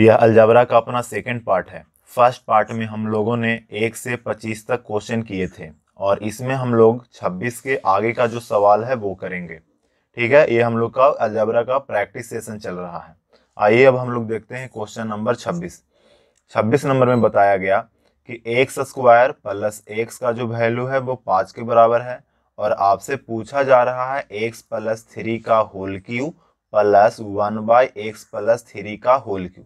यह अलजबरा का अपना सेकेंड पार्ट है फर्स्ट पार्ट में हम लोगों ने एक से पच्चीस तक क्वेश्चन किए थे और इसमें हम लोग छब्बीस के आगे का जो सवाल है वो करेंगे ठीक है ये हम लोग का अलजबरा का प्रैक्टिस सेशन चल रहा है आइए अब हम लोग देखते हैं क्वेश्चन नंबर छब्बीस छब्बीस नंबर में बताया गया कि एक्स स्क्वायर प्लस एक्स का जो वैल्यू है वो पाँच के बराबर है और आपसे पूछा जा रहा है एक्स प्लस थ्री का whole cube plus one by x plus three का होल क्यू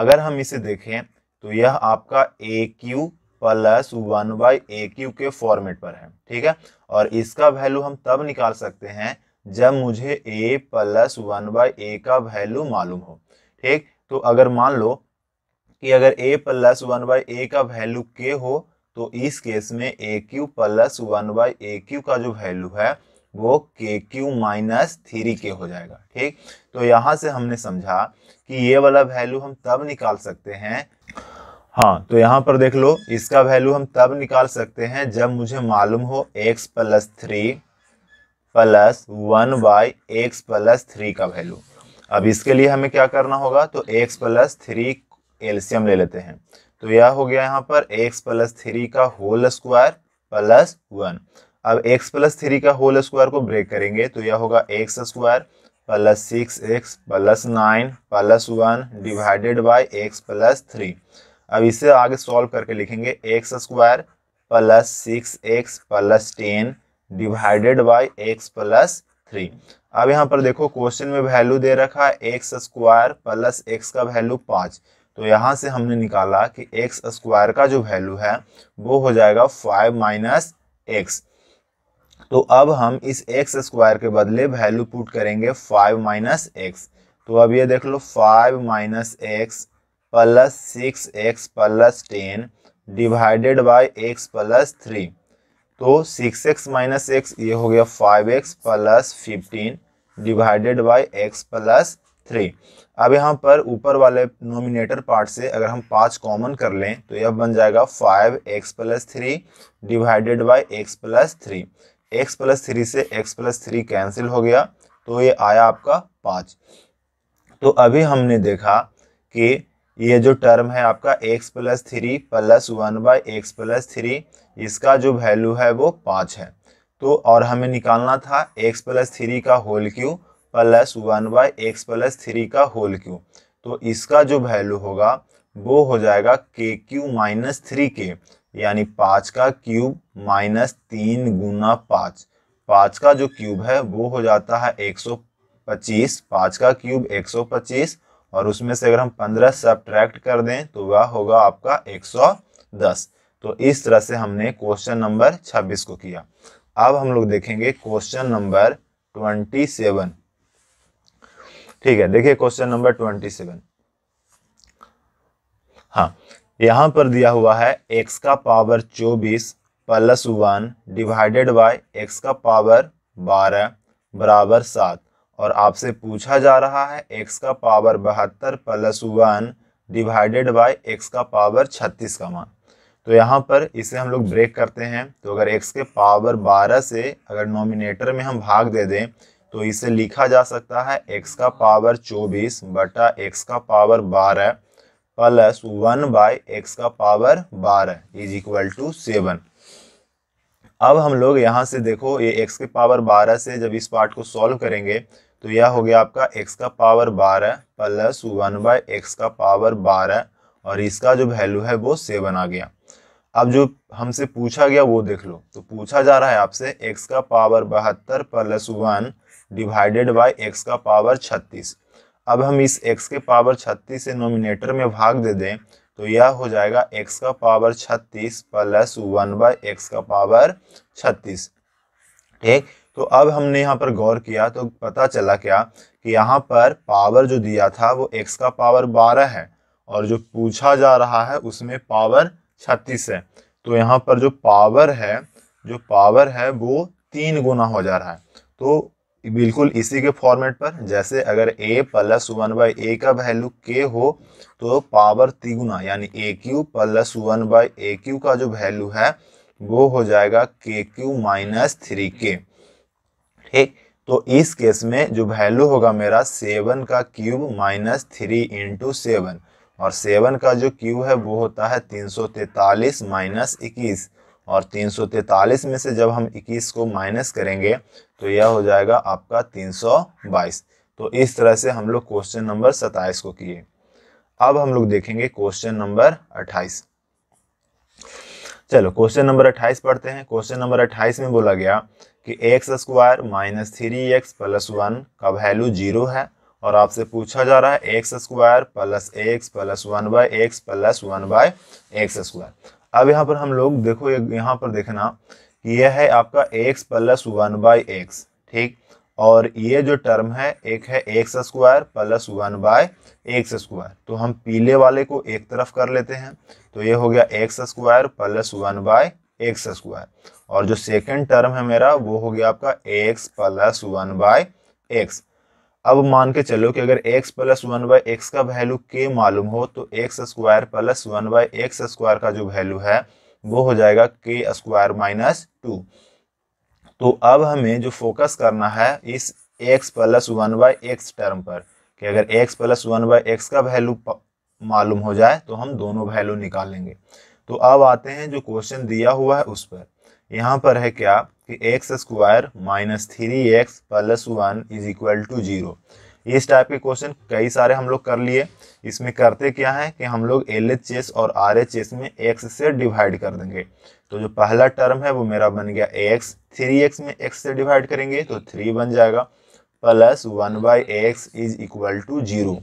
अगर हम इसे देखें तो यह आपका a cube plus one by a cube के फॉर्मेट पर है ठीक है और इसका वैल्यू हम तब निकाल सकते हैं जब मुझे ए प्लस वन बाई ए का वैल्यू मालूम हो ठीक तो अगर मान लो कि अगर ए प्लस वन बाई ए का वैल्यू के हो तो इस केस में a cube plus one by a cube का जो वैल्यू है वो के क्यू माइनस थ्री के हो जाएगा ठीक तो यहां से हमने समझा कि ये वाला वैल्यू हम तब निकाल सकते हैं हाँ तो यहाँ पर देख लो इसका वैल्यू हम तब निकाल सकते हैं जब मुझे मालूम हो x plus three plus one by x plus three का वैल्यू अब इसके लिए हमें क्या करना होगा तो x प्लस थ्री एल्सियम ले लेते हैं तो यह हो गया यहाँ पर x प्लस थ्री का होल स्क्वायर प्लस वन अब x प्लस थ्री का होल स्क्वायर को ब्रेक करेंगे तो यह होगा x square plus six x plus nine plus one divided by x plus three अब इसे आगे सॉल्व करके लिखेंगे x square plus six x plus ten divided by x plus three अब यहाँ पर देखो क्वेश्चन में वैल्यू दे रखा है एक्स स्क्वायर प्लस एक्स का वैल्यू पाँच तो यहाँ से हमने निकाला कि एक्स स्क्वायर का जो वैल्यू है वो हो जाएगा फाइव माइनस एक्स तो अब हम इस एक्स स्क्वायर के बदले वैल्यू पुट करेंगे फाइव माइनस एक्स तो अब ये देख लो five minus x plus six x plus ten divided by x plus three तो सिक्स एक्स माइनस एक्स ये हो गया five x plus fifteen divided by x plus three अब यहाँ पर ऊपर वाले नोमिनेटर पार्ट से अगर हम पाँच कॉमन कर लें तो यह बन जाएगा five x plus three divided by x plus three x plus three से एक्स प्लस थ्री कैंसिल हो गया तो ये आया आपका पाँच तो अभी हमने देखा कि ये जो टर्म है आपका x plus three plus one by x plus three इसका जो वैल्यू है वो पाँच है तो और हमें निकालना था x प्लस थ्री का whole cube plus one by x plus three का होल क्यू तो इसका जो वैल्यू होगा वो हो जाएगा के क्यू माइनस थ्री के यानी पाँच का क्यूब माइनस तीन गुना पाँच पाँच का जो क्यूब है वो हो जाता है एक सौ पच्चीस पाँच का क्यूब एक सौ पच्चीस और उसमें से अगर हम पंद्रह सब्ट्रैक्ट कर दें तो वह होगा आपका एक सौ दस तो इस तरह से हमने क्वेश्चन नंबर छब्बीस को किया अब हम लोग देखेंगे क्वेश्चन नंबर ट्वेंटी सेवन ठीक है देखिए क्वेश्चन नंबर ट्वेंटी सेवन हाँ यहाँ पर दिया हुआ है एक्स का पावर चौबीस plus one divided by x का पावर बारह बराबर सात और आपसे पूछा जा रहा है एक्स का पावर बहत्तर plus one divided by x का पावर छत्तीस का मान तो यहाँ पर इसे हम लोग ब्रेक करते हैं तो अगर एक्स के पावर बारह से अगर नॉमिनेटर में हम भाग दे दें तो इसे लिखा जा सकता है एक्स का पावर चौबीस बटा एक्स का पावर बारह प्लस वन बाई एक्स का पावर बारह इज इक्वल टू सेवन अब हम लोग यहाँ से देखो ये एक्स के पावर बारह से जब इस पार्ट को सॉल्व करेंगे तो यह हो गया आपका एक्स का पावर बारह प्लस वन बाय एक्स का पावर बारह और इसका जो वैल्यू है वो सेवन आ गया अब जो हमसे पूछा गया वो देख लो तो पूछा जा रहा है आपसे एक्स का पावर बहत्तर plus one divided by x का पावर छत्तीस अब हम इस x के पावर 36 से नोमिनेटर में भाग दे दें तो यह हो जाएगा x का power 36 plus one by x का पावर 36 ठीक तो अब हमने यहाँ पर गौर किया तो पता चला क्या कि यहाँ पर पावर जो दिया था वो x का पावर 12 है और जो पूछा जा रहा है उसमें पावर 36 है तो यहाँ पर जो पावर है जो पावर है वो तीन गुना हो जा रहा है तो बिल्कुल इसी के फॉर्मेट पर जैसे अगर a प्लस वन बाई ए का वैल्यू k हो तो पावर तिगुना यानी a cube plus one by a cube का जो वैल्यू है वो हो जाएगा के क्यू माइनस थ्री के ठीक तो इस केस में जो वैल्यू होगा मेरा सेवन का cube minus three into seven और सेवन का जो क्यूब है वो होता है तीन सौ तैतालीस माइनस इक्कीस और तीन सौ तैतालीस में से जब हम इक्कीस को माइनस करेंगे तो यह हो जाएगा आपका 322 तो इस तरह से हम लोग क्वेश्चन नंबर 27 को किए अब हम लोग देखेंगे क्वेश्चन नंबर 28 चलो क्वेश्चन नंबर 28 पढ़ते हैं क्वेश्चन नंबर 28 में बोला गया कि x square minus three x plus one का वैल्यू जीरो है और आपसे पूछा जा रहा है x square plus x plus one by x plus one by x square अब यहाँ पर हम लोग देखो यहाँ पर देखना यह है आपका x plus one by x ठीक और ये जो टर्म है एक है x square plus one by x square तो हम पीले वाले को एक तरफ कर लेते हैं तो ये हो गया x square plus one by x square और जो सेकेंड टर्म है मेरा वो हो गया आपका x plus one by x अब मान के चलो कि अगर x plus one by x का वैल्यू के मालूम हो तो x square plus one by x square का जो वैल्यू है वो हो जाएगा के स्क्वायर माइनस टू तो अब हमें जो फोकस करना है इस x plus one by x term पर कि अगर x plus one by x का वैल्यू मालूम हो जाए तो हम दोनों वैल्यू निकालेंगे तो अब आते हैं जो क्वेश्चन दिया हुआ है उस पर यहाँ पर है क्या कि x square minus three x plus one is equal to zero इस टाइप के क्वेश्चन कई सारे हम लोग कर लिए इसमें करते क्या है कि हम लोग एल एच एस और आर एच एस में एक्स से डिवाइड कर देंगे तो जो पहला टर्म है वो मेरा बन गया एक्स थ्री एक्स में एक्स से डिवाइड करेंगे तो थ्री बन जाएगा plus one by x is equal to zero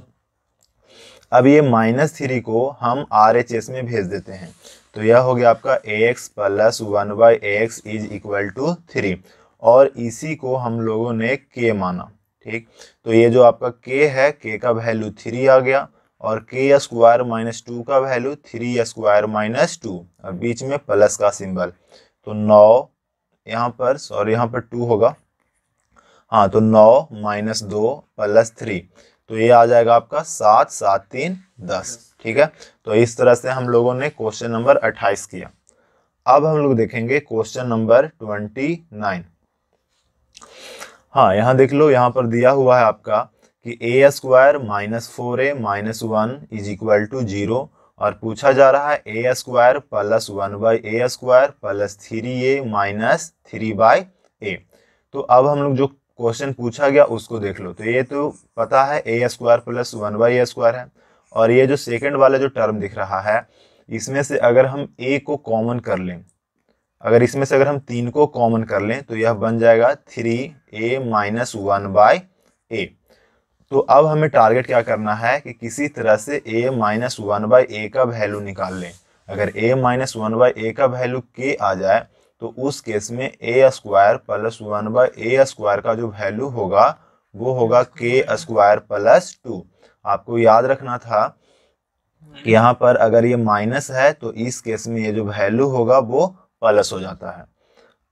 अब ये माइनस थ्री को हम आर एच एस में भेज देते हैं तो यह हो गया आपका x plus one by x is equal to three और इसी को हम लोगों ने के माना ठीक तो ये जो आपका k है k का वैल्यू थ्री आ गया और के स्क्वायर माइनस टू का value three square minus two और बीच में प्लस का सिंबल तो नौ यहाँ पर सॉरी यहाँ पर टू होगा हाँ तो नौ माइनस दो प्लस थ्री तो ये आ जाएगा आपका सात सात तीन दस ठीक है तो इस तरह से हम लोगों ने क्वेश्चन नंबर अट्ठाईस किया अब हम लोग देखेंगे क्वेश्चन नंबर ट्वेंटी नाइन हाँ यहाँ देख लो यहाँ पर दिया हुआ है आपका कि a square minus four a minus one is equal to zero और पूछा जा रहा है a square plus one by A square plus three a minus three by a तो अब हम लोग जो क्वेश्चन पूछा गया उसको देख लो तो ये तो पता है a square plus one by A square है और ये जो सेकेंड वाला जो टर्म दिख रहा है इसमें से अगर हम ए को कॉमन कर लें अगर इसमें से अगर हम तीन को कॉमन कर लें तो यह बन जाएगा three a minus one by a तो अब हमें टारगेट क्या करना है कि किसी तरह से ए माइनस वन बाई ए का वैल्यू निकाल लें अगर ए माइनस वन बाई ए का वैल्यू के आ जाए तो उस केस में a square plus one by A square का जो वैल्यू होगा वो होगा के स्क्वायर प्लस टू आपको याद रखना था कि यहाँ पर अगर ये माइनस है तो इस केस में ये जो वैल्यू होगा वो प्लस हो जाता है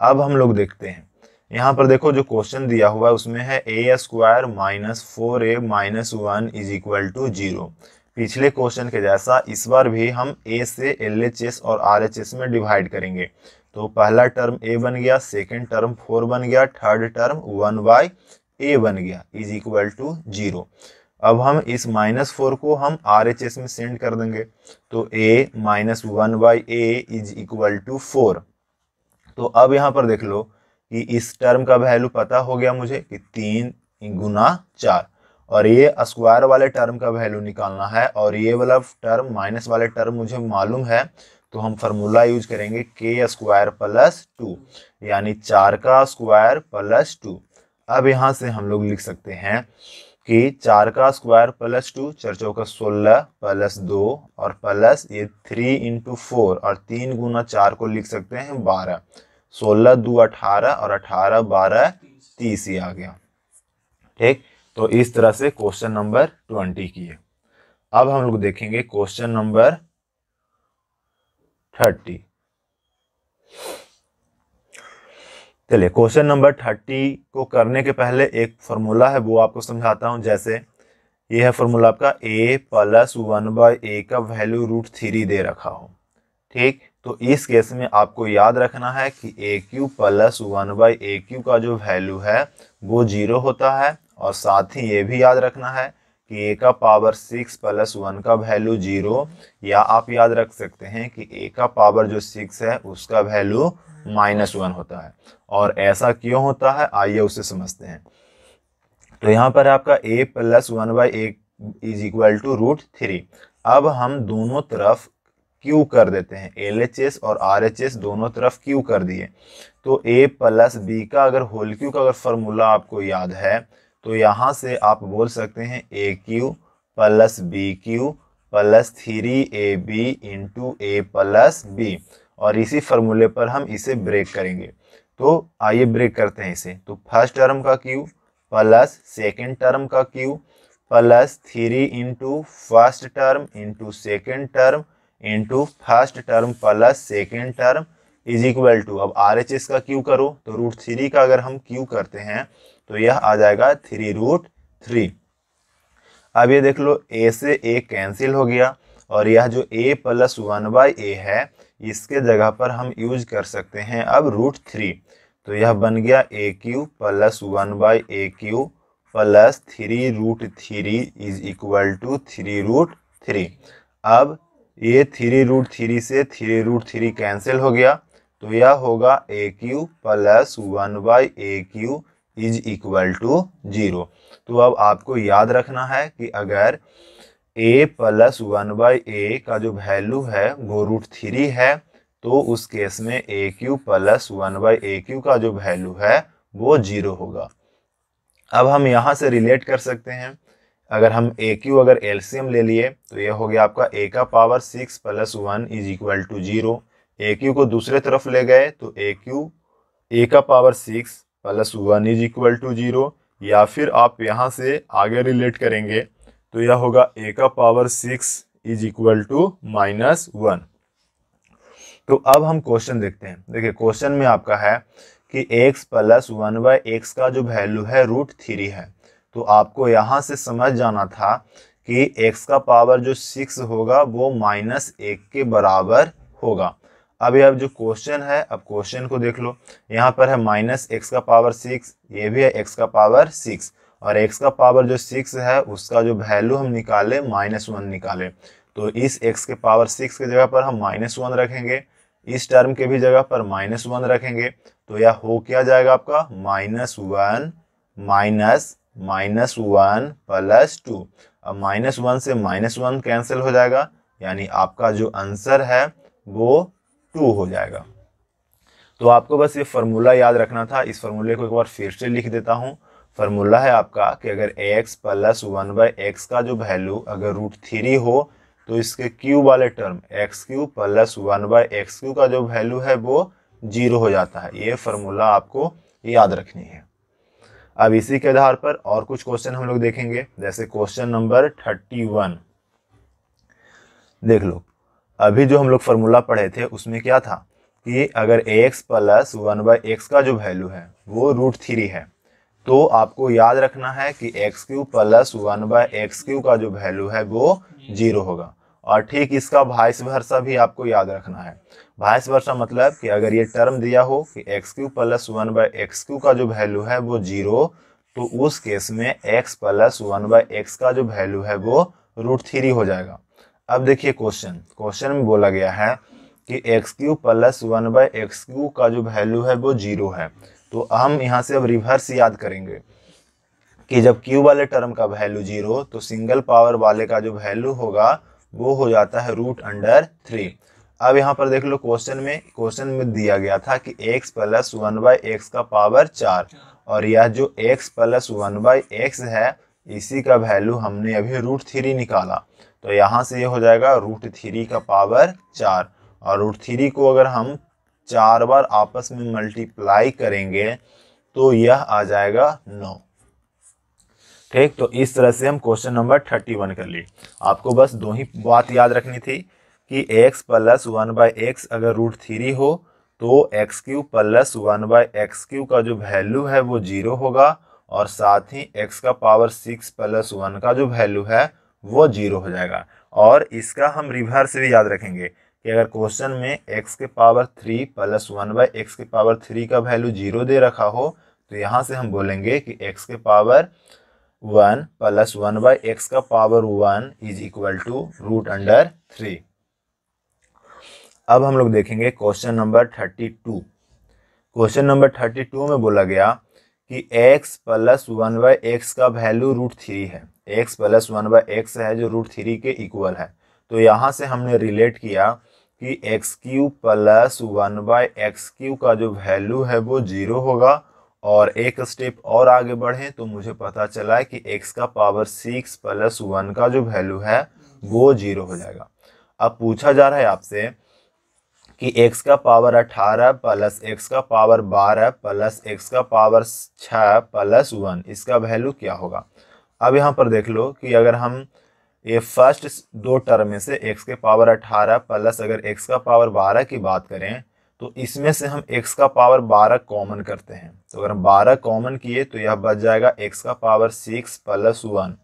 अब हम लोग देखते हैं यहाँ पर देखो जो क्वेश्चन दिया हुआ है उसमें है a square minus four a minus one is equal to zero पिछले क्वेश्चन के जैसा इस बार भी हम ए से एल एच एस और आर एच एस में डिवाइड करेंगे तो पहला टर्म ए बन गया सेकेंड टर्म फोर बन गया third term one by a बन गया इज इक्वल टू जीरो अब हम इस माइनस फोर को हम आर एच एस में सेंड कर देंगे तो a minus one by a is equal to four तो अब यहाँ पर देख लो कि इस टर्म का वैल्यू पता हो गया मुझे कि तीन गुना चार और ये स्क्वायर वाले टर्म का वैल्यू निकालना है और ये वाला टर्म माइनस वाले टर्म मुझे मालूम है तो हम फार्मूला यूज करेंगे के स्क्वायर प्लस टू यानी चार का स्क्वायर प्लस टू अब यहाँ से हम लोग लिख सकते हैं कि चार का स्क्वायर प्लस टू चार चौका सोलह प्लस दो और प्लस ये थ्री इंटू फोर और तीन गुना चार को लिख सकते हैं बारह सोलह दो अठारह और अठारह बारह तीस ही आ गया ठीक तो इस तरह से क्वेश्चन नंबर ट्वेंटी किए अब हम लोग देखेंगे क्वेश्चन नंबर थर्टी चलिए क्वेश्चन नंबर थर्टी को करने के पहले एक फार्मूला है वो आपको समझाता हूँ जैसे ये है फॉर्मूला आपका ए प्लस वन बाई ए का वैल्यू रूट थ्री दे रखा हो ठीक तो इस केस में आपको याद रखना है कि a cube plus one by a cube का जो वैल्यू है वो जीरो होता है और साथ ही ये भी याद रखना है कि ए का पावर सिक्स प्लस वन का वैल्यू जीरो या आप याद रख सकते हैं कि ए का पावर जो सिक्स है उसका वैल्यू माइनस वन होता है और ऐसा क्यों होता है आइए उसे समझते हैं तो यहाँ पर आपका a plus one by a is equal to root three अब हम दोनों तरफ क्यू कर देते हैं एल एच एस और आर एच एस दोनों तरफ क्यू कर दिए तो ए प्लस बी का अगर होल क्यू का अगर फार्मूला आपको याद है तो यहाँ से आप बोल सकते हैं a cube plus b cube plus three a b into a plus b और इसी फार्मूले पर हम इसे ब्रेक करेंगे तो आइए ब्रेक करते हैं इसे तो फर्स्ट टर्म का क्यू प्लस सेकेंड टर्म का cube plus three into first term into second term into first term plus second term is equal to अब आर एच एस का क्यू करो तो रूट थ्री का अगर हम क्यू करते हैं तो यह आ जाएगा थ्री रूट थ्री अब ये देख लो ए से ए कैंसिल हो गया और यह जो a plus one by a है इसके जगह पर हम यूज कर सकते हैं अब रूट थ्री तो यह बन गया a cube plus one by a cube plus three root three is equal to three root three अब ये थ्री रूट थ्री से थ्री रूट थ्री कैंसिल हो गया तो यह होगा a cube plus one by a cube is equal to zero तो अब आपको याद रखना है कि अगर ए प्लस वन बाई ए का जो वैल्यू है वो रूट थ्री है तो उस केस में a cube plus one by a cube का जो वैल्यू है वो जीरो होगा अब हम यहाँ से रिलेट कर सकते हैं अगर हम ए क्यू अगर एलसीएम ले लिए तो ये हो गया आपका ए का power six plus one is equal to zero a cube को दूसरे तरफ ले गए तो ए क्यू ए का power six plus one is equal to zero या फिर आप यहाँ से आगे रिलेट करेंगे तो यह होगा ए का power six is equal to minus one तो अब हम क्वेश्चन देखते हैं देखिए क्वेश्चन में आपका है कि x plus one by x का जो वैल्यू है रूट थ्री है तो आपको यहाँ से समझ जाना था कि एक्स का पावर जो सिक्स होगा वो माइनस एक के बराबर होगा अब ये अब जो क्वेश्चन है अब क्वेश्चन को देख लो यहाँ पर है माइनस एक्स का पावर सिक्स ये भी है एक्स का पावर सिक्स और एक्स का पावर जो सिक्स है उसका जो वैल्यू हम निकालें माइनस वन निकालें तो इस एक्स के पावर सिक्स के जगह पर हम माइनस वन रखेंगे इस टर्म के भी जगह पर माइनस वन रखेंगे तो यह हो क्या जाएगा आपका minus one minus minus one plus two अब माइनस वन से माइनस वन कैंसिल हो जाएगा यानी आपका जो आंसर है वो टू हो जाएगा तो आपको बस ये फार्मूला याद रखना था इस फार्मूले को एक बार फिर से लिख देता हूँ फार्मूला है आपका कि अगर a x plus one by x का जो वैल्यू अगर रूट थ्री हो तो इसके क्यू वाले term x Q plus one by x Q का जो वैल्यू है वो जीरो हो जाता है ये फार्मूला आपको याद रखनी है अब इसी के आधार पर और कुछ क्वेश्चन हम लोग देखेंगे जैसे क्वेश्चन नंबर थर्टी वन देख लो अभी जो हम लोग फार्मूला पढ़े थे उसमें क्या था कि अगर a x plus one by x का जो वैल्यू है वो रूट थ्री है तो आपको याद रखना है कि x Q plus one by x Q का जो वैल्यू है वो जीरो होगा और ठीक इसका भाइस वर्षा भी आपको याद रखना है भाइस वर्षा मतलब कि अगर ये टर्म दिया हो कि x Q plus one by x Q का जो वैल्यू है वो जीरो तो उस केस में x plus one by x का जो वैल्यू है वो रूट थ्री हो जाएगा अब देखिए क्वेश्चन क्वेश्चन में बोला गया है कि x Q plus one by x Q का जो वैल्यू है वो जीरो है तो हम यहाँ से अब रिवर्स याद करेंगे कि जब क्यू वाले टर्म का वैल्यू जीरो तो सिंगल पावर वाले का जो वैल्यू होगा वो हो जाता है रूट अंडर थ्री अब यहाँ पर देख लो क्वेश्चन में क्वेश्चन में दिया गया था कि x plus one by x का पावर चार और यह जो x plus one by x है इसी का वैल्यू हमने अभी रूट थ्री निकाला तो यहाँ से ये यह हो जाएगा रूट थ्री का पावर चार और रूट थ्री को अगर हम चार बार आपस में मल्टीप्लाई करेंगे तो यह आ जाएगा नौ ठीक तो इस तरह से हम क्वेश्चन नंबर थर्टी वन कर लिए आपको बस दो ही बात याद रखनी थी कि x plus one by x अगर रूट थ्री हो तो x Q plus one by x Q का जो वैल्यू है वो जीरो होगा और साथ ही x का पावर सिक्स प्लस वन का जो वैल्यू है वो जीरो हो जाएगा और इसका हम रिवर्स भी याद रखेंगे कि अगर क्वेश्चन में एक्स के power three plus one by x के पावर थ्री का वैल्यू जीरो दे रखा हो तो यहाँ से हम बोलेंगे कि x के power one plus one by x का power one is equal to root under three अब हम लोग देखेंगे question number thirty two question number thirty two में बोला गया कि x plus one by x का वैल्यू रूट थ्री है x plus one by x है जो रूट थ्री के इक्वल है तो यहाँ से हमने रिलेट किया कि x Q plus one by x Q का जो वैल्यू है वो जीरो होगा और एक स्टेप और आगे बढ़ें तो मुझे पता चला है कि एक्स का पावर सिक्स प्लस वन का जो वैल्यू है वो जीरो हो जाएगा अब पूछा जा रहा है आपसे कि एक्स का पावर अठारह प्लस एक्स का पावर बारह प्लस एक्स का पावर छः प्लस वन इसका वैल्यू क्या होगा अब यहाँ पर देख लो कि अगर हम ये फर्स्ट दो टर्म में से x के पावर 18 प्लस अगर x का पावर 12 की बात करें तो इसमें से हम x का पावर 12 कॉमन करते हैं तो अगर हम 12 कॉमन किए तो यह बच जाएगा x का पावर 6 प्लस वन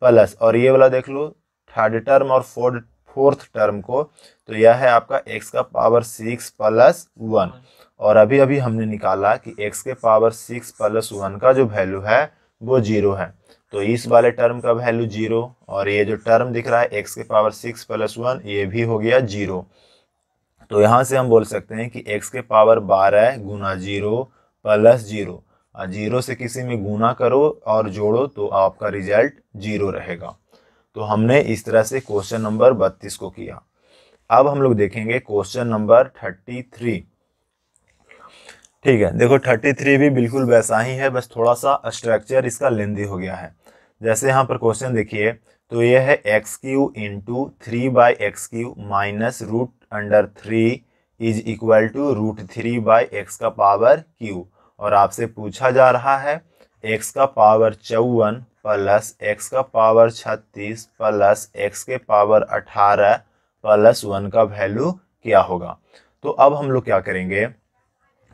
प्लस और ये वाला देख लो थर्ड टर्म और फोर्थ फोर्थ टर्म को तो यह है आपका x का पावर 6 प्लस वन और अभी अभी हमने निकाला कि x के पावर 6 प्लस वन का जो वैल्यू है वो जीरो है तो इस वाले टर्म का वैल्यू जीरो और ये जो टर्म दिख रहा है एक्स के पावर सिक्स प्लस वन ये भी हो गया जीरो तो यहाँ से हम बोल सकते हैं कि एक्स के पावर बारह गुना जीरो प्लस जीरो जीरो से किसी में गुना करो और जोड़ो तो आपका रिजल्ट जीरो रहेगा तो हमने इस तरह से क्वेश्चन नंबर बत्तीस को किया अब हम लोग देखेंगे क्वेश्चन नंबर थर्टी थ्री ठीक है देखो थर्टी थ्री भी बिल्कुल वैसा ही है बस थोड़ा सा स्ट्रक्चर इसका लेंदी हो गया है जैसे यहाँ पर क्वेश्चन देखिए तो ये है x cube into three by x Q minus root under three is equal to root three by x का पावर क्यू और आपसे पूछा जा रहा है एक्स का पावर चौवन प्लस एक्स का पावर छत्तीस प्लस एक्स के पावर अठारह प्लस वन का वैल्यू क्या होगा तो अब हम लोग क्या करेंगे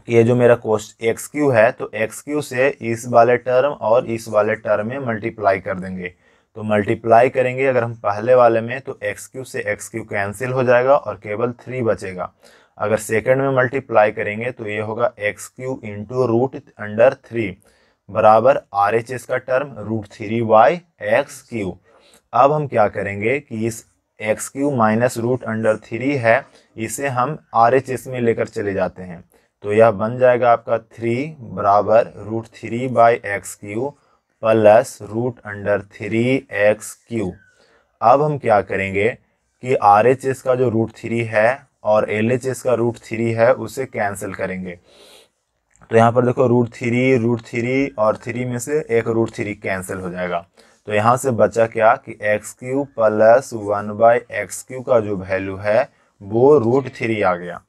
ये जो मेरा कोस्ट एक्स क्यू है तो एक्स क्यू से इस वाले टर्म और इस वाले टर्म में मल्टीप्लाई कर देंगे तो मल्टीप्लाई करेंगे अगर हम पहले वाले में तो एक्स क्यू से एक्स क्यू कैंसिल हो जाएगा और केवल थ्री बचेगा अगर सेकंड में मल्टीप्लाई करेंगे तो ये होगा x q into root under three बराबर आर एच एस का term root three y x q अब हम क्या करेंगे कि इस x Q minus root under three है इसे हम आर एच एस में लेकर चले जाते हैं तो यह बन जाएगा आपका थ्री बराबर root three by x Q plus root under three x q अब हम क्या करेंगे कि आर एच एस का जो रूट थ्री है और एल एच एस का रूट थ्री है उसे कैंसिल करेंगे तो यहाँ पर देखो रूट थ्री रूट थ्री और थ्री में से एक रूट थ्री कैंसिल हो जाएगा तो यहाँ से बचा क्या कि x Q plus one by x Q का जो वैल्यू है वो रूट थ्री आ गया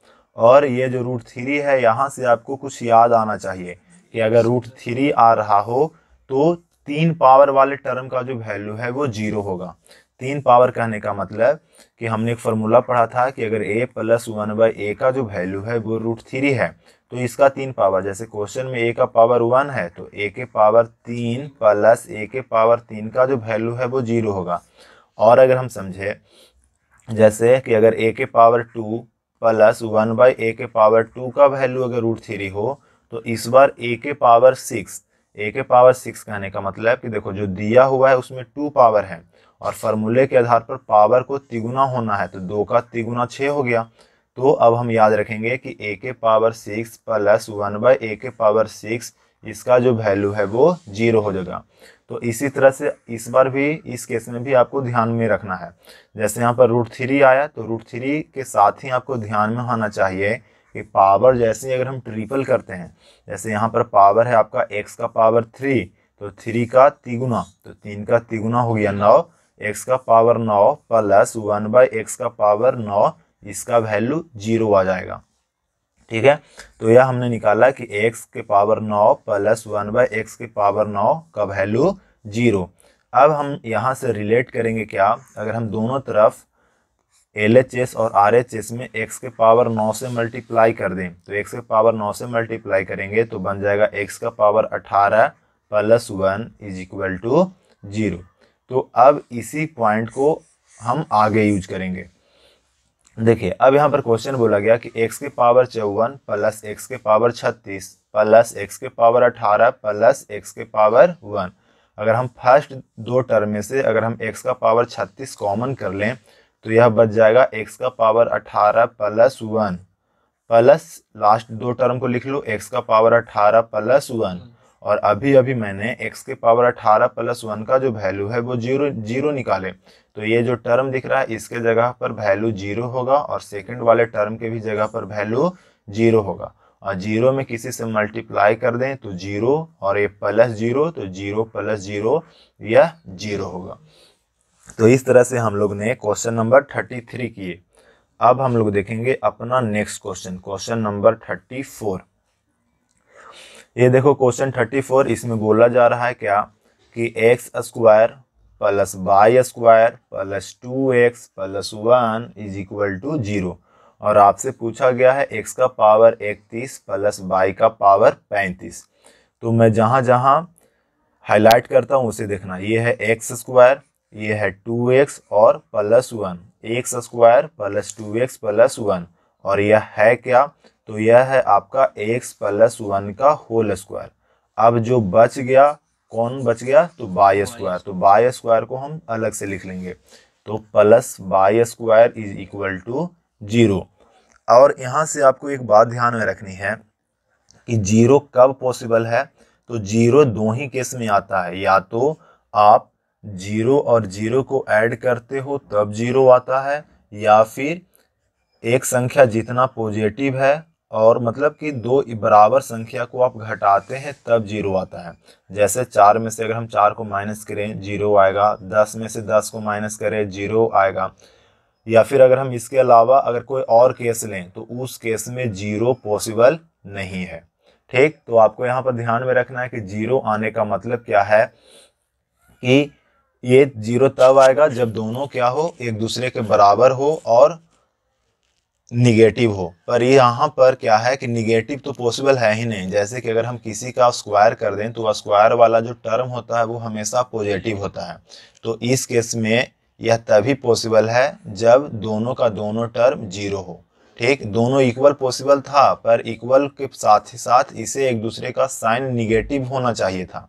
और ये जो रूट थ्री है यहाँ से आपको कुछ याद आना चाहिए कि अगर रूट थ्री आ रहा हो तो तीन पावर वाले टर्म का जो वैल्यू है वो जीरो होगा तीन पावर कहने का मतलब कि हमने एक फार्मूला पढ़ा था कि अगर ए प्लस वन बाई ए का जो वैल्यू है वो रूट थ्री है तो इसका तीन पावर जैसे क्वेश्चन में ए का पावर वन है तो ए के पावर तीन प्लस ए के पावर तीन का जो वैल्यू है वो जीरो होगा और अगर हम समझे जैसे कि अगर ए के power two plus one by a के पावर टू का वैल्यू अगर रूट थ्री हो तो इस बार ए के पावर सिक्स ए के पावर सिक्स कहने का मतलब कि देखो जो दिया हुआ है उसमें टू पावर है और फार्मूले के आधार पर पावर को तिगुना होना है तो दो का तिगुना छः हो गया तो अब हम याद रखेंगे कि ए के power six plus one by a के पावर सिक्स इसका जो वैल्यू है वो जीरो हो जाएगा तो इसी तरह से इस बार भी इस केस में भी आपको ध्यान में रखना है जैसे यहाँ पर रूट थ्री आया तो रूट थ्री के साथ ही आपको ध्यान में होना चाहिए कि पावर जैसे अगर हम ट्रिपल करते हैं जैसे यहाँ पर पावर है आपका एक्स का पावर थ्री तो थ्री का तिगुना तो तीन का तिगुना हो गया नौ एक्स का पावर नौ प्लस वन बाई एक्स का पावर नौ इसका वैल्यू जीरो आ जाएगा ठीक है तो यह हमने निकाला कि एक्स के पावर नौ प्लस वन बाई एक्स के पावर नौ का वैल्यू जीरो अब हम यहाँ से रिलेट करेंगे क्या अगर हम दोनों तरफ एल एच एस और आर एच एस में एक्स के पावर नौ से मल्टीप्लाई कर दें तो एक्स के पावर नौ से मल्टीप्लाई करेंगे तो बन जाएगा एक्स का पावर अठारह plus one is equal to zero तो अब इसी पॉइंट को हम आगे यूज करेंगे देखिए अब यहाँ पर क्वेश्चन बोला गया कि एक्स के पावर चौवन प्लस एक्स के पावर छत्तीस प्लस एक्स के पावर अठारह प्लस एक्स के पावर वन अगर हम फर्स्ट दो टर्म में से अगर हम एक्स का पावर छत्तीस कॉमन कर लें तो यह बच जाएगा एक्स का पावर अठारह प्लस वन प्लस लास्ट दो टर्म को लिख लो एक्स का पावर अठारह प्लस वन और अभी अभी मैंने x के पावर 18 प्लस वन का जो वैल्यू है वो जीरो जीरो निकाले तो ये जो टर्म दिख रहा है इसके जगह पर वैल्यू जीरो होगा और सेकंड वाले टर्म के भी जगह पर वैल्यू जीरो होगा और जीरो में किसी से मल्टीप्लाई कर दें तो जीरो और ये प्लस जीरो तो जीरो प्लस जीरो यह जीरो होगा तो इस तरह से हम लोग ने क्वेश्चन नंबर थर्टी थ्री किए अब हम लोग देखेंगे अपना next question question number thirty four ये देखो क्वेश्चन थर्टी फोर इसमें बोला जा रहा है क्या कि x square plus y square plus two x plus one is equal to zero और आपसे पूछा गया है एक्स का पावर इकतीस प्लस वाई का पावर पैंतीस तो मैं जहाँ जहाँ हाईलाइट करता हूँ उसे देखना ये है एक्स स्क्वायर ये है टू एक्स और plus one x square plus two x plus one और यह है क्या तो यह है आपका एक्स प्लस वन का होल स्क्वायर अब जो बच गया कौन बच गया तो बाय स्क्वायर तो बाय स्क्वायर को हम अलग से लिख लेंगे तो plus y square is equal to zero और यहाँ से आपको एक बात ध्यान में रखनी है कि जीरो कब पॉसिबल है तो जीरो दो ही केस में आता है या तो आप जीरो और जीरो को ऐड करते हो तब जीरो आता है या फिर एक संख्या जितना पॉजिटिव है और मतलब कि दो बराबर संख्या को आप घटाते हैं तब जीरो आता है जैसे चार में से अगर हम चार को माइनस करें जीरो आएगा दस में से दस को माइनस करें जीरो आएगा या फिर अगर हम इसके अलावा अगर कोई और केस लें तो उस केस में जीरो पॉसिबल नहीं है ठीक तो आपको यहाँ पर ध्यान में रखना है कि जीरो आने का मतलब क्या है कि ये जीरो तब आएगा जब दोनों क्या हो एक दूसरे के बराबर हो और निगेटिव हो पर यहाँ पर क्या है कि निगेटिव तो पॉसिबल है ही नहीं जैसे कि अगर हम किसी का स्क्वायर कर दें तो स्क्वायर वाला जो टर्म होता है वो हमेशा पॉजिटिव होता है तो इस केस में यह तभी पॉसिबल है जब दोनों का दोनों टर्म जीरो हो ठीक दोनों इक्वल पॉसिबल था पर इक्वल के साथ ही साथ इसे एक दूसरे का साइन निगेटिव होना चाहिए था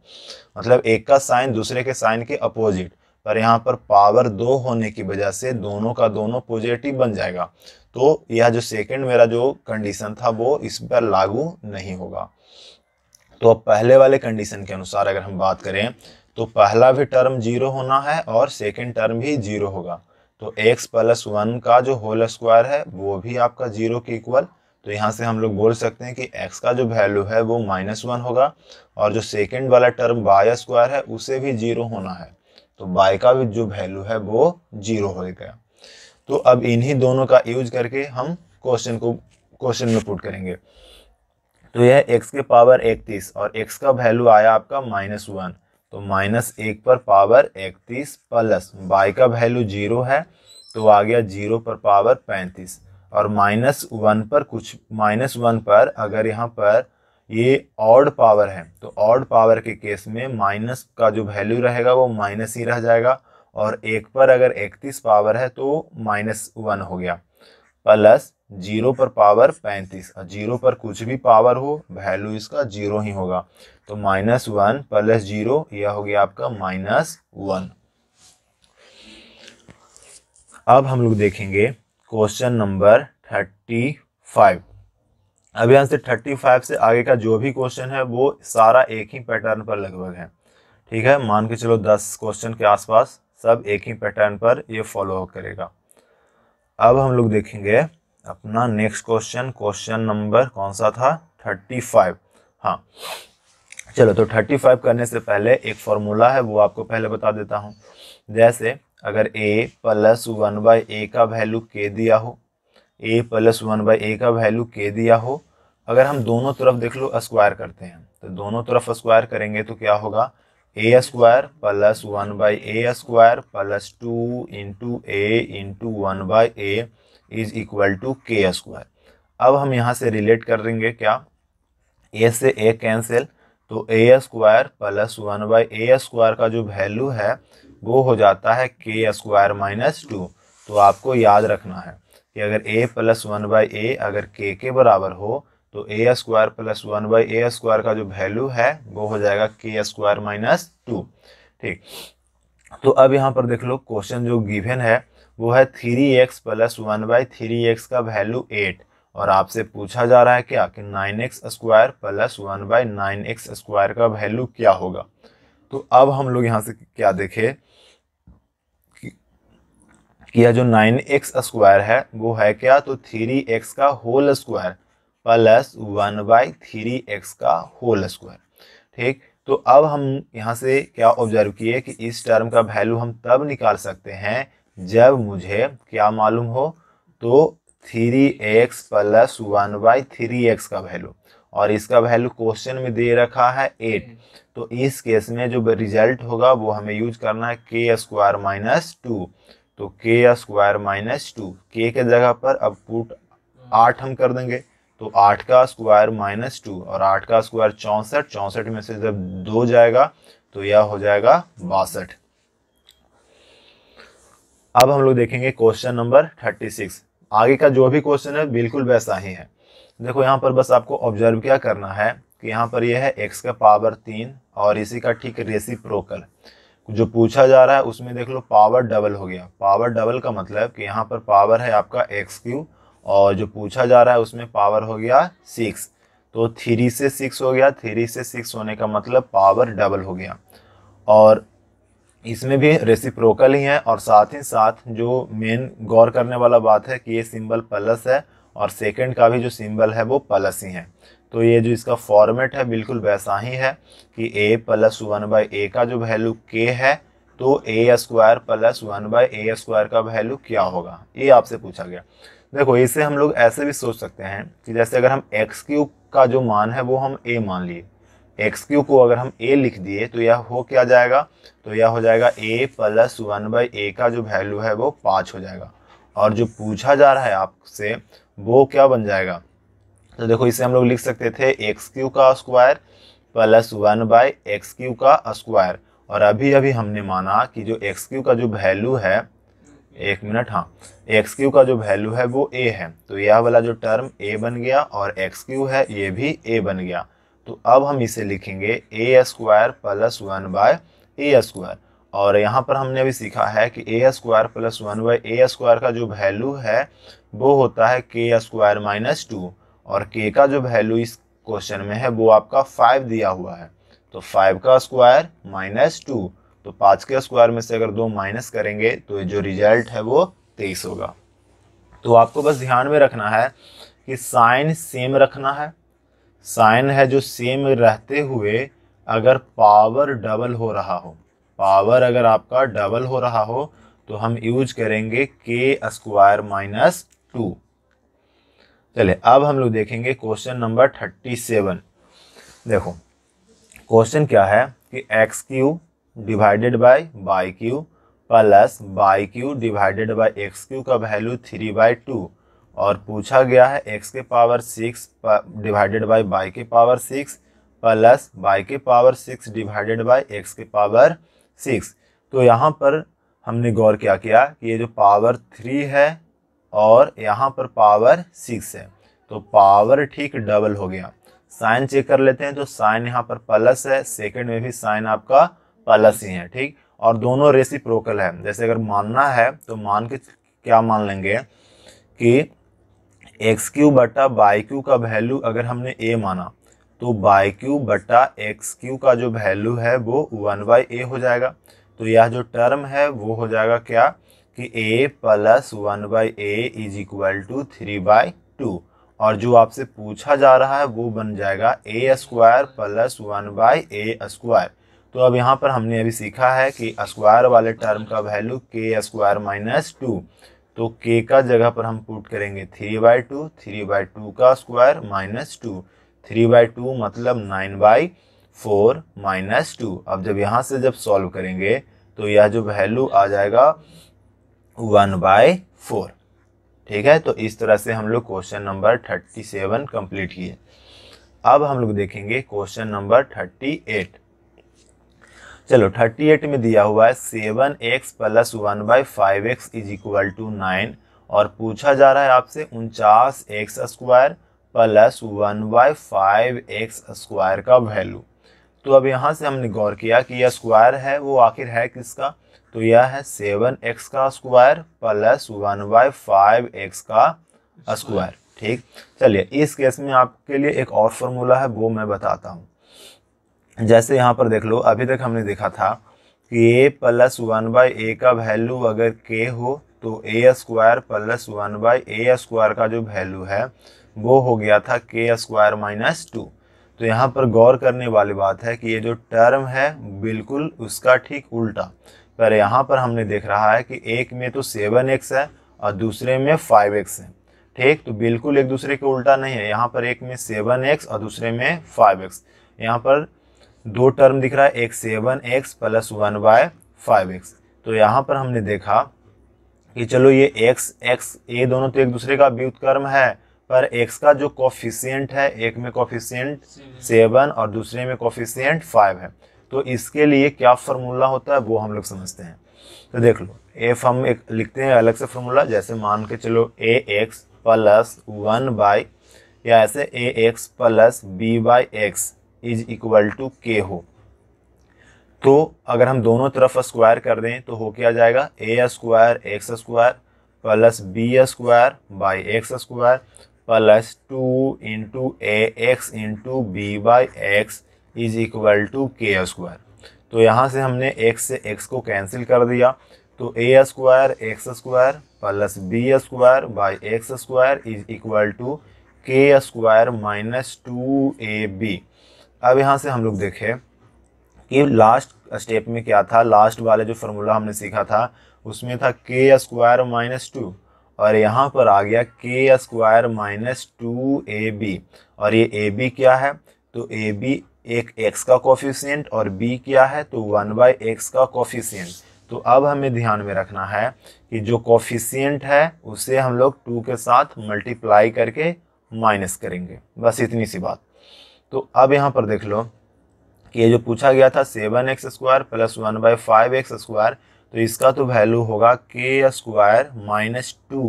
मतलब एक का साइन दूसरे के साइन के अपोजिट पर यहाँ पर पावर दो होने की वजह से दोनों का दोनों पॉजिटिव बन जाएगा तो यह जो सेकंड मेरा जो कंडीशन था वो इस पर लागू नहीं होगा तो अब पहले वाले कंडीशन के अनुसार अगर हम बात करें तो पहला भी टर्म जीरो होना है और सेकेंड टर्म भी जीरो होगा तो x प्लस वन का जो होल स्क्वायर है वो भी आपका जीरो के इक्वल तो यहाँ से हम लोग बोल सकते हैं कि x का जो वैल्यू है वो माइनस वन होगा और जो सेकेंड वाला टर्म वाई स्क्वायर है उसे भी जीरो होना है तो बाई का भी जो वैल्यू है वो जीरो हो गया तो अब इन्हीं दोनों का यूज करके हम क्वेश्चन को क्वेश्चन में पुट करेंगे तो यह x के पावर इकतीस और x का वैल्यू आया आपका माइनस वन तो माइनस एक पर पावर इकतीस प्लस बाई का वैल्यू जीरो है तो आ गया जीरो पर पावर पैंतीस और माइनस वन पर कुछ माइनस वन पर अगर यहाँ पर ये ऑड पावर है तो ऑड पावर के केस में माइनस का जो वैल्यू रहेगा वो माइनस ही रह जाएगा और एक पर अगर इकतीस पावर है तो माइनस वन हो गया प्लस जीरो पर पावर पैंतीस और जीरो पर कुछ भी पावर हो वैल्यू इसका जीरो ही होगा तो माइनस वन प्लस जीरो यह हो गया आपका माइनस वन अब हम लोग देखेंगे क्वेश्चन नंबर थर्टी फाइव अब यहाँ से 35 से आगे का जो भी क्वेश्चन है वो सारा एक ही पैटर्न पर लगभग है ठीक है मान के चलो 10 क्वेश्चन के आसपास सब एक ही पैटर्न पर ये फॉलो करेगा अब हम लोग देखेंगे अपना नेक्स्ट क्वेश्चन क्वेश्चन नंबर कौन सा था 35 हाँ चलो तो 35 करने से पहले एक फॉर्मूला है वो आपको पहले बता देता हूँ जैसे अगर ए प्लस वन बाई ए का वैल्यू के दिया हो ए प्लस वन बाई ए का वैल्यू के दिया हो अगर हम दोनों तरफ देख लो स्क्वायर करते हैं तो दोनों तरफ स्क्वायर करेंगे तो क्या होगा a square plus one by A square plus two into a into one by a is equal to k square अब हम यहाँ से रिलेट कर देंगे क्या ए से ए कैंसिल तो a square plus one by A square का जो वैल्यू है वो हो जाता है के स्क्वायर माइनस टू तो आपको याद रखना है कि अगर a plus one by a अगर के के बराबर हो तो a square plus one by A square का जो वैल्यू है वो हो जाएगा के स्क्वायर माइनस टू ठीक तो अब यहाँ पर देख लो क्वेश्चन जो गिवन है वो है three x plus one by three x का वैल्यू एट और आपसे पूछा जा रहा है क्या कि nine x square plus one by nine x square का वैल्यू क्या होगा तो अब हम लोग यहाँ से क्या देखें कि यह जो नाइन एक्स स्क्वायर है वो है क्या तो थ्री एक्स का whole square plus one by three x का होल स्क्वायर ठीक तो अब हम यहाँ से क्या ऑब्जर्व किए कि इस टर्म का वैल्यू हम तब निकाल सकते हैं जब मुझे क्या मालूम हो तो three x plus one by three x का वैल्यू और इसका वैल्यू क्वेश्चन में दे रखा है एट तो इस केस में जो रिजल्ट होगा वो हमें यूज करना है के स्क्वायर माइनस टू तो के स्क्वायर माइनस टू के के जगह पर अब पुट आठ हम कर देंगे तो आठ का स्क्वायर माइनस टू और आठ का स्क्वायर चौंसठ चौंसठ में से जब दो जाएगा तो यह हो जाएगा बासठ अब हम लोग देखेंगे क्वेश्चन नंबर थर्टी सिक्स आगे का जो भी क्वेश्चन है बिल्कुल वैसा ही है देखो यहाँ पर बस आपको ऑब्जर्व क्या करना है कि यहाँ पर यह है एक्स का पावर तीन और इसी का ठीक रेसी प्रोकर जो पूछा जा रहा है उसमें देख लो पावर डबल हो गया पावर डबल का मतलब कि यहाँ पर पावर है आपका एक्स क्यू और जो पूछा जा रहा है उसमें पावर हो गया सिक्स तो थ्री से सिक्स हो गया थ्री से सिक्स होने का मतलब पावर डबल हो गया और इसमें भी रेसिप्रोकल ही है और साथ ही साथ जो मेन गौर करने वाला बात है कि ये सिंबल प्लस है और सेकंड का भी जो सिंबल है वो प्लस ही है तो ये जो इसका फॉर्मेट है बिल्कुल वैसा ही है कि ए प्लस वन बाई ए का जो वैल्यू के है तो a square plus one by A square का वैल्यू क्या होगा ये आपसे पूछा गया देखो इसे हम लोग ऐसे भी सोच सकते हैं कि जैसे अगर हम एक्स क्यूब का जो मान है वो हम ए मान लिए एक्स क्यू को अगर हम ए लिख दिए तो यह हो क्या जाएगा तो यह हो जाएगा ए प्लस वन बाई ए का जो वैल्यू है वो पाँच हो जाएगा और जो पूछा जा रहा है आपसे वो क्या बन जाएगा तो देखो इसे हम लोग लिख सकते थे एक्स क्यू का square plus one by x Q का स्क्वायर और अभी अभी हमने माना कि जो एक्स क्यू का जो वैल्यू है एक मिनट हाँ एक्स क्यू का जो वैल्यू है वो ए है तो यह वाला जो टर्म ए बन गया और एक्स क्यू है ये भी ए बन गया तो अब हम इसे लिखेंगे a square plus one by a square और यहाँ पर हमने अभी सीखा है कि a square plus one by a square का जो वैल्यू है वो होता है के स्क्वायर माइनस टू और के का जो वैल्यू इस क्वेश्चन में है वो आपका फाइव दिया हुआ है तो फाइव का स्क्वायर माइनस टू तो पाँच के स्क्वायर में से अगर दो माइनस करेंगे तो जो रिजल्ट है वो तेईस होगा तो आपको बस ध्यान में रखना है कि साइन सेम रखना है साइन है जो सेम रहते हुए अगर पावर डबल हो रहा हो पावर अगर आपका डबल हो रहा हो तो हम यूज करेंगे के स्क्वायर माइनस टू चले अब हम लोग देखेंगे क्वेश्चन नंबर थर्टी सेवन देखो क्वेश्चन क्या है कि x q divided by y q plus y q divided by x Q का वैल्यू थ्री बाई टू और पूछा गया है एक्स के power six divided by y के पावर सिक्स प्लस बाई के power six divided by x के power six तो यहाँ पर हमने गौर क्या किया कि ये जो पावर थ्री है और यहाँ पर पावर सिक्स है तो पावर ठीक डबल हो गया साइन चेक कर लेते हैं तो साइन यहाँ पर प्लस है सेकंड में भी साइन आपका प्लस ही है ठीक और दोनों रेसी प्रोकल है जैसे अगर मानना है तो मान के क्या मान लेंगे कि एक्स क्यू बटा बाई क्यू का वैल्यू अगर हमने ए माना तो बाई क्यू बटा एक्स क्यू का जो वैल्यू है वो वन बाई ए हो जाएगा तो यह जो टर्म है वो हो जाएगा क्या कि a plus one by a is equal to three by two और जो आपसे पूछा जा रहा है वो बन जाएगा a square plus one by A square तो अब यहाँ पर हमने अभी सीखा है कि स्क्वायर वाले टर्म का वैल्यू के स्क्वायर माइनस टू तो के का जगह पर हम पुट करेंगे three by two three by two का square minus two three by two मतलब nine by four minus two अब जब यहाँ से जब सॉल्व करेंगे तो यह जो वैल्यू आ जाएगा वन बाय फोर ठीक है तो इस तरह से हम लोग question number thirty seven complete किए अब हम लोग देखेंगे क्वेश्चन नंबर थर्टी एट चलो थर्टी एट में दिया हुआ है seven x plus one by five x is equal to nine और पूछा जा रहा है आपसे उनचास x square plus one by five x square का वैल्यू तो अब यहाँ से हमने गौर किया कि यह स्क्वायर है वो आखिर है किसका तो यह है सेवन एक्स का square plus one by five x का स्क्वायर ठीक चलिए इस केस में आपके लिए एक और फॉर्मूला है वो मैं बताता हूँ जैसे यहाँ पर देख लो अभी तक हमने देखा था कि ए प्लस वन बाई ए का वैल्यू अगर के हो तो a square plus one by A square का जो वैल्यू है वो हो गया था के स्क्वायर माइनस टू तो यहाँ पर गौर करने वाली बात है कि ये जो टर्म है बिल्कुल उसका ठीक उल्टा पर यहाँ पर हमने देख रहा है कि एक में तो सेवन एक्स है और दूसरे में फाइव एक्स है ठीक तो बिल्कुल एक दूसरे के उल्टा नहीं है यहाँ पर एक में सेवन एक्स और दूसरे में फाइव एक्स यहाँ पर दो टर्म दिख रहा है एक seven x plus one by five x तो यहाँ पर हमने देखा कि चलो ये एक्स एक्स ये दोनों तो एक दूसरे का व्युतकर्म है पर एक्स का जो कॉफिशियंट है एक में कॉफिशियंट सेवन और दूसरे में कॉफिशियंट फाइव है तो इसके लिए क्या फार्मूला होता है वो हम लोग समझते हैं तो देख लो एफ हम एक लिखते हैं अलग से फार्मूला जैसे मान के चलो a x plus one by या ऐसे a x plus b by x is equal to k हो तो अगर हम दोनों तरफ स्क्वायर कर दें तो हो क्या जाएगा a square x square plus b square by x square plus two into a x into b by x is equal to k square तो यहाँ से हमने एक्स से एक्स को कैंसिल कर दिया तो a square x square plus b square by x square is equal to k square minus two a b अब यहाँ से हम लोग देखें कि लास्ट स्टेप में क्या था लास्ट वाले जो फार्मूला हमने सीखा था उसमें था के स्क्वायर माइनस टू और यहाँ पर आ गया k square minus two a b और ये ए बी क्या है तो ए बी एक एक्स का कोफिशियंट और बी क्या है तो वन बाई एक्स का कोफिशियंट तो अब हमें ध्यान में रखना है कि जो कोफिशियंट है उसे हम लोग टू के साथ मल्टीप्लाई करके माइनस करेंगे बस इतनी सी बात तो अब यहाँ पर देख लो कि ये जो पूछा गया था seven x square plus one by five x square तो इसका तो वैल्यू होगा के स्क्वायर माइनस टू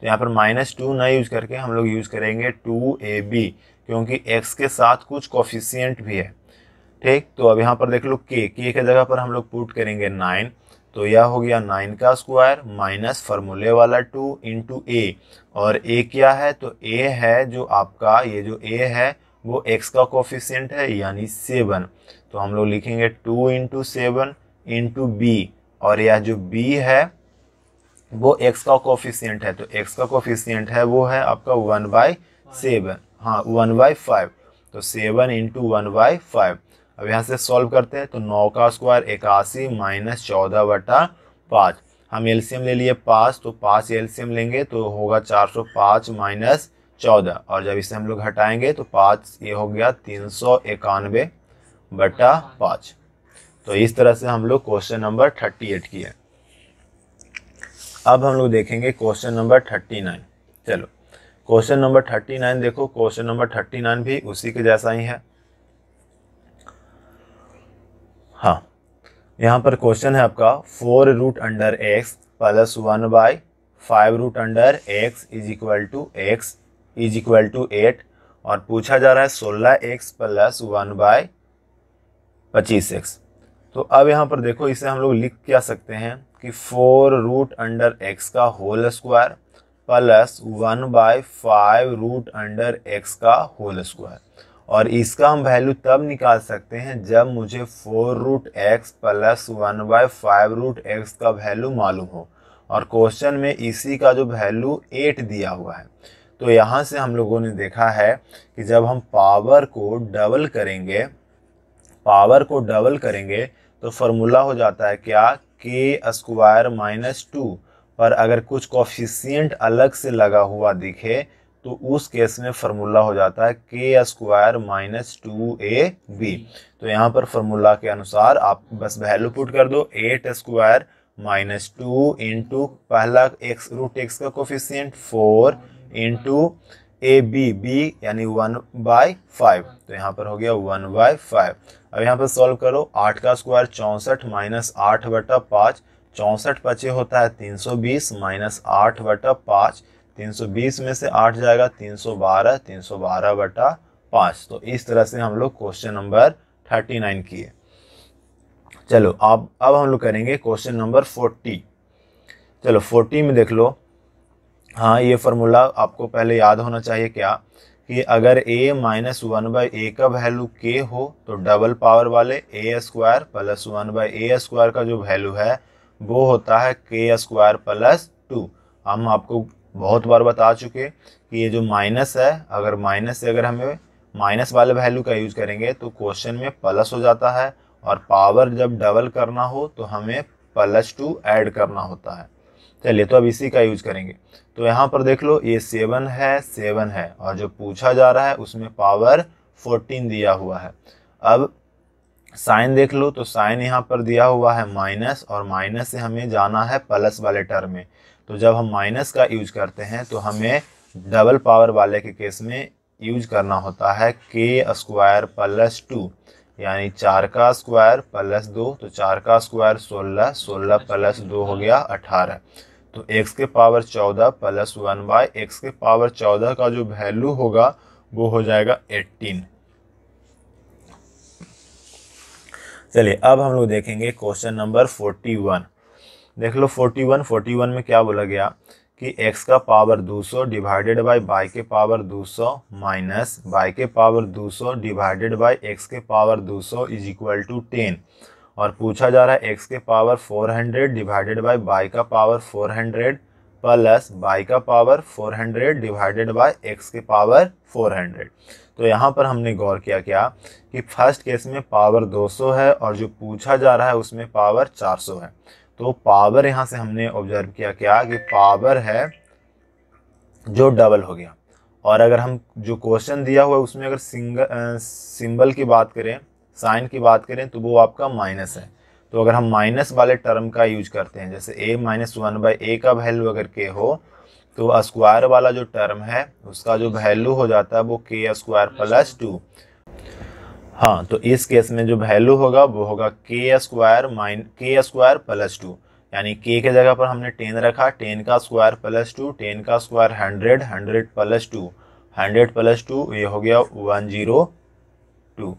तो यहाँ पर माइनस टू ना यूज करके हम लोग यूज करेंगे टू ए बी क्योंकि एक्स के साथ कुछ कॉफिशियंट भी है ठीक तो अब यहाँ पर देख लो के के के जगह पर हम लोग पुट करेंगे नाइन तो यह हो गया नाइन का स्क्वायर माइनस फार्मूले वाला टू इंटू ए और ए क्या है तो ए है जो आपका ये जो ए है वो एक्स का कोफिशियंट है यानी सेवन तो हम लोग लिखेंगे two into seven into b और यह जो b है वो x का कोफिशियंट है तो x का कोफिशियंट है वो है आपका वन बाई सेवन हाँ वन बाई फाइव तो seven into one by five अब यहाँ से सॉल्व करते हैं तो नौ का स्क्वायर इक्यासी माइनस चौदह बटा पाँच हम एलसीएम ले लिए पाँच तो पाँच एलसीएम लेंगे तो होगा चार सौ पाँच माइनस चौदह और जब इसे हम लोग हटाएंगे तो पाँच ये हो गया तीन सौ इक्यानवे बटा पाँच तो इस तरह से हम लोग क्वेश्चन नंबर थर्टी एट है अब हम लोग देखेंगे क्वेश्चन नंबर थर्टी नाइन चलो क्वेश्चन नंबर थर्टी नाइन देखो क्वेश्चन नंबर थर्टी नाइन भी उसी के जैसा ही है हाँ यहाँ पर क्वेश्चन है आपका four root under x plus one by five root under x is equal to x is equal to eight और पूछा जा रहा है सोलह एक्स प्लस वन बाय पच्चीस एक्स तो अब यहाँ पर देखो इसे हम लोग लिख क्या सकते हैं कि फोर रूट अंडर एक्स का whole square plus one by five root under x का होल स्क्वायर और इसका हम वैल्यू तब निकाल सकते हैं जब मुझे four root x plus one by five root x का वैल्यू मालूम हो और क्वेश्चन में इसी का जो वैल्यू एट दिया हुआ है तो यहाँ से हम लोगों ने देखा है कि जब हम पावर को डबल करेंगे पावर को डबल करेंगे तो फार्मूला हो जाता है क्या के स्क्वायर माइनस टू पर अगर कुछ कॉफिशियंट अलग से लगा हुआ दिखे तो उस केस में फार्मूला हो जाता है k square minus two a b तो यहाँ पर फार्मूला के अनुसार आप बस वैल्यू पुट कर दो eight square minus two into पहला एक्स रूट एक्स का coefficient four into a b b यानी वन बाई फाइव तो यहाँ पर हो गया वन बाई फाइव अब यहाँ पर सॉल्व करो आठ का स्क्वायर चौंसठ माइनस आठ बटा पाँच चौंसठ पचे होता है तीन सौ बीस माइनस आठ बटा पाँच तीन सौ बीस में से आठ जाएगा तीन सौ बारह तीन सौ बारह बटा पाँच तो इस तरह से हम लोग क्वेश्चन नंबर थर्टी नाइन किए चलो अब अब हम लोग करेंगे क्वेश्चन नंबर फोर्टी चलो फोर्टी में देख लो हाँ ये फार्मूला आपको पहले याद होना चाहिए क्या कि अगर a माइनस वन बाई ए का वैल्यू k हो तो डबल पावर वाले A square plus one by A square का जो वैल्यू है वो होता है के स्क्वायर प्लस टू हम आपको बहुत बार बता चुके कि ये जो माइनस है अगर माइनस से अगर हमें माइनस वाले वैल्यू का यूज़ करेंगे तो क्वेश्चन में प्लस हो जाता है और पावर जब डबल करना हो तो हमें प्लस टू ऐड करना होता है चलिए तो अब इसी का यूज करेंगे तो यहाँ पर देख लो ये सेवन है सेवन है और जो पूछा जा रहा है उसमें पावर फोर्टीन दिया हुआ है अब साइन देख लो तो साइन यहाँ पर दिया हुआ है माइनस और माइनस से हमें जाना है प्लस वाले टर्म में तो जब हम माइनस का यूज करते हैं तो हमें डबल पावर वाले के केस में यूज करना होता है के स्क्वायर प्लस टू यानी चार का स्क्वायर प्लस दो तो चार का स्क्वायर सोलह सोलह प्लस दो हो गया अठारह तो एक्स के पावर चौदह प्लस वन बाय एक्स के पावर चौदह का जो वैल्यू होगा वो हो जाएगा एट्टीन चलिए अब हम लोग देखेंगे क्वेश्चन नंबर फोर्टी वन देख लो फोर्टी वन फोर्टी वन में क्या बोला गया कि x का पावर 200 डिवाइडेड बाय y के पावर 200 माइनस y के पावर 200 डिवाइडेड बाय x के power 200 is equal to ten और पूछा जा रहा है एक्स के पावर 400 डिवाइडेड बाई बाई का पावर 400 प्लस बाई का पावर 400 डिवाइडेड बाई एक्स के पावर 400 तो यहाँ पर हमने गौर किया क्या कि फर्स्ट केस में पावर 200 है और जो पूछा जा रहा है उसमें पावर 400 है तो पावर यहाँ से हमने ऑब्जर्व किया क्या कि पावर है जो डबल हो गया और अगर हम जो क्वेश्चन दिया हुआ है उसमें अगर सिंगल सिंबल की बात करें साइन की बात करें तो वो आपका माइनस है तो अगर हम माइनस वाले टर्म का यूज करते हैं जैसे ए माइनस वन बाई ए का वैल्यू अगर के हो तो स्क्वायर वाला जो टर्म है उसका जो वैल्यू हो जाता है वो के स्क्वायर प्लस टू हाँ तो इस केस में जो वैल्यू होगा वो होगा K square minus K square plus two यानी के के जगह पर हमने टेन रखा टेन का स्क्वायर प्लस टू टेन का square hundred hundred plus two hundred plus two ये हो गया वन जीरो टू